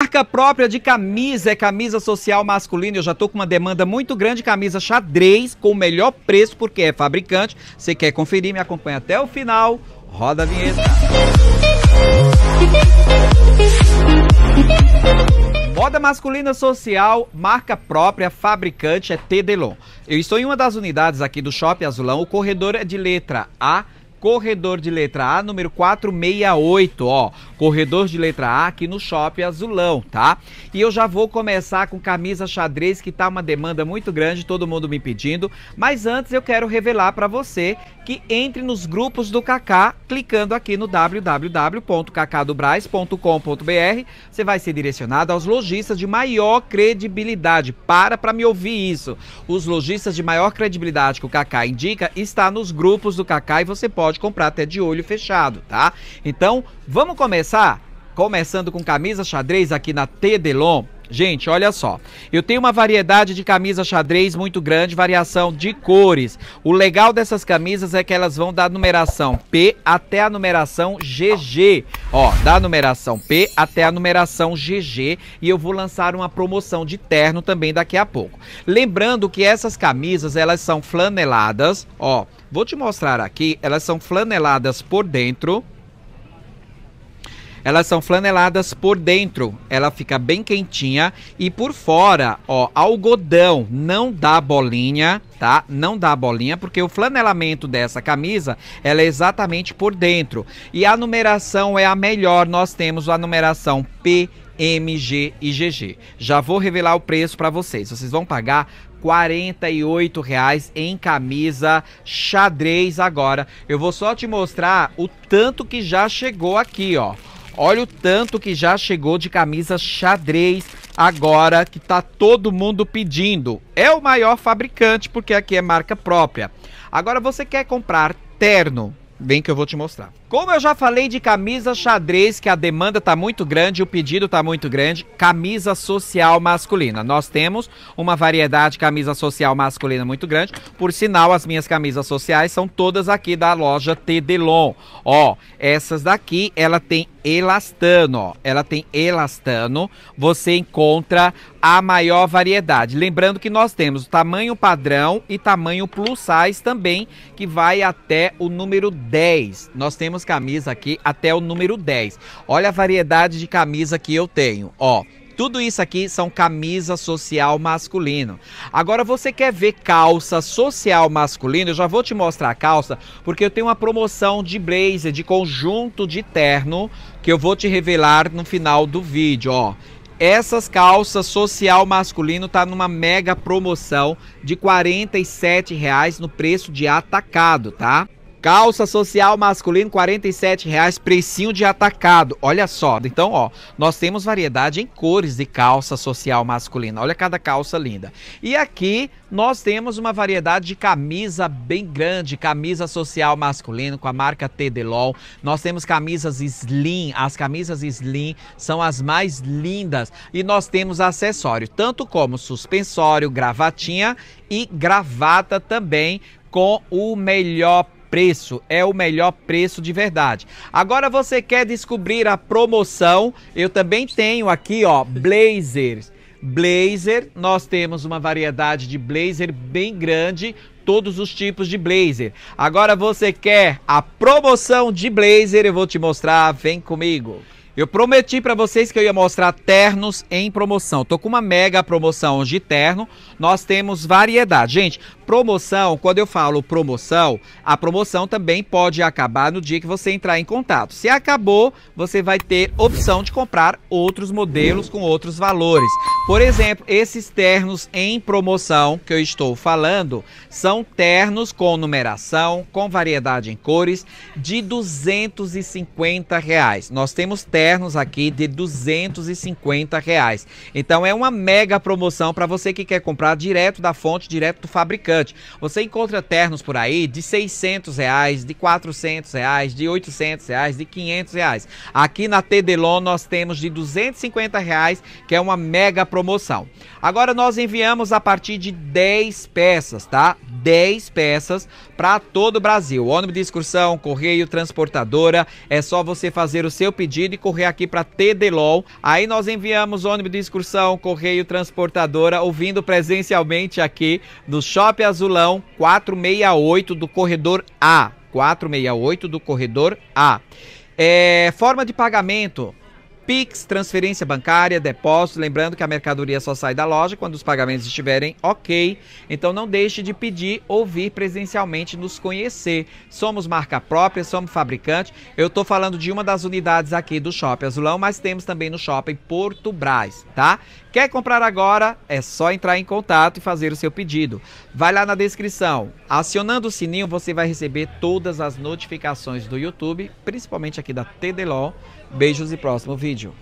Marca própria de camisa é camisa social masculina. Eu já tô com uma demanda muito grande. Camisa xadrez com o melhor preço, porque é fabricante. Você quer conferir? Me acompanha até o final. Roda a vinheta. Moda masculina social, marca própria, fabricante é Tedelon. Eu estou em uma das unidades aqui do Shopping Azulão. O corredor é de letra A corredor de letra A, número 468, ó. Corredor de letra A aqui no Shopping Azulão, tá? E eu já vou começar com camisa xadrez, que tá uma demanda muito grande, todo mundo me pedindo. Mas antes eu quero revelar para você que entre nos grupos do Kaká, clicando aqui no www.cacadobras.com.br. Você vai ser direcionado aos lojistas de maior credibilidade. Para para me ouvir isso. Os lojistas de maior credibilidade que o Kaká indica está nos grupos do Kaká e você pode pode comprar até de olho fechado, tá? Então, vamos começar? Começando com camisa xadrez aqui na Tedelon. Gente, olha só. Eu tenho uma variedade de camisa xadrez muito grande, variação de cores. O legal dessas camisas é que elas vão da numeração P até a numeração GG. Ó, da numeração P até a numeração GG. E eu vou lançar uma promoção de terno também daqui a pouco. Lembrando que essas camisas, elas são flaneladas, ó Vou te mostrar aqui, elas são flaneladas por dentro. Elas são flaneladas por dentro, ela fica bem quentinha e por fora, ó, algodão, não dá bolinha, tá? Não dá bolinha porque o flanelamento dessa camisa, ela é exatamente por dentro. E a numeração é a melhor, nós temos a numeração P MG e GG. Já vou revelar o preço para vocês. Vocês vão pagar R$ reais em camisa xadrez agora. Eu vou só te mostrar o tanto que já chegou aqui, ó. Olha o tanto que já chegou de camisa xadrez agora que tá todo mundo pedindo. É o maior fabricante porque aqui é marca própria. Agora você quer comprar terno, Vem que eu vou te mostrar. Como eu já falei de camisa xadrez, que a demanda tá muito grande, o pedido tá muito grande, camisa social masculina. Nós temos uma variedade de camisa social masculina muito grande. Por sinal, as minhas camisas sociais são todas aqui da loja Tedelon. Ó, essas daqui, ela tem elastano, ó. Ela tem elastano. Você encontra a maior variedade. Lembrando que nós temos o tamanho padrão e tamanho plus size também, que vai até o número 2. 10. Nós temos camisa aqui até o número 10. Olha a variedade de camisa que eu tenho, ó. Tudo isso aqui são camisa social masculino. Agora você quer ver calça social masculino? Eu já vou te mostrar a calça, porque eu tenho uma promoção de blazer, de conjunto de terno, que eu vou te revelar no final do vídeo, ó. Essas calças social masculino tá numa mega promoção de R$ reais no preço de atacado, tá? Calça social masculino, R$ reais, precinho de atacado. Olha só, então, ó, nós temos variedade em cores de calça social masculina. Olha cada calça linda. E aqui nós temos uma variedade de camisa bem grande, camisa social masculino com a marca Tedelon. Nós temos camisas slim, as camisas slim são as mais lindas. E nós temos acessório, tanto como suspensório, gravatinha e gravata também com o melhor preço é o melhor preço de verdade. Agora você quer descobrir a promoção? Eu também tenho aqui, ó, blazers. Blazer, nós temos uma variedade de blazer bem grande, todos os tipos de blazer. Agora você quer a promoção de blazer? Eu vou te mostrar, vem comigo. Eu prometi para vocês que eu ia mostrar ternos em promoção. Tô com uma mega promoção de terno. Nós temos variedade. Gente, promoção, quando eu falo promoção, a promoção também pode acabar no dia que você entrar em contato. Se acabou, você vai ter opção de comprar outros modelos com outros valores. Por exemplo, esses ternos em promoção que eu estou falando são ternos com numeração, com variedade em cores, de 250 reais. Nós temos ternos cadernos aqui de 250 reais. Então é uma mega promoção para você que quer comprar direto da fonte, direto do fabricante. Você encontra ternos por aí de 600 reais, de 400 reais, de 800 reais, de 500 reais. Aqui na Tedelon nós temos de 250 reais, que é uma mega promoção. Agora nós enviamos a partir de 10 peças, tá? 10 peças para todo o Brasil. Ônibus de excursão, correio, transportadora. É só você fazer o seu pedido e correr aqui para TDLOL. Aí nós enviamos ônibus de excursão, correio, transportadora, ouvindo presencialmente aqui no Shopping Azulão 468 do corredor A. 468 do corredor A. É, forma de pagamento Pix, transferência bancária, depósito. Lembrando que a mercadoria só sai da loja quando os pagamentos estiverem ok. Então não deixe de pedir ou vir presencialmente nos conhecer. Somos marca própria, somos fabricante. Eu estou falando de uma das unidades aqui do Shopping Azulão, mas temos também no Shopping Porto Brás, tá? Quer comprar agora? É só entrar em contato e fazer o seu pedido. Vai lá na descrição. Acionando o sininho, você vai receber todas as notificações do YouTube, principalmente aqui da TDLOL. Beijos e próximo vídeo.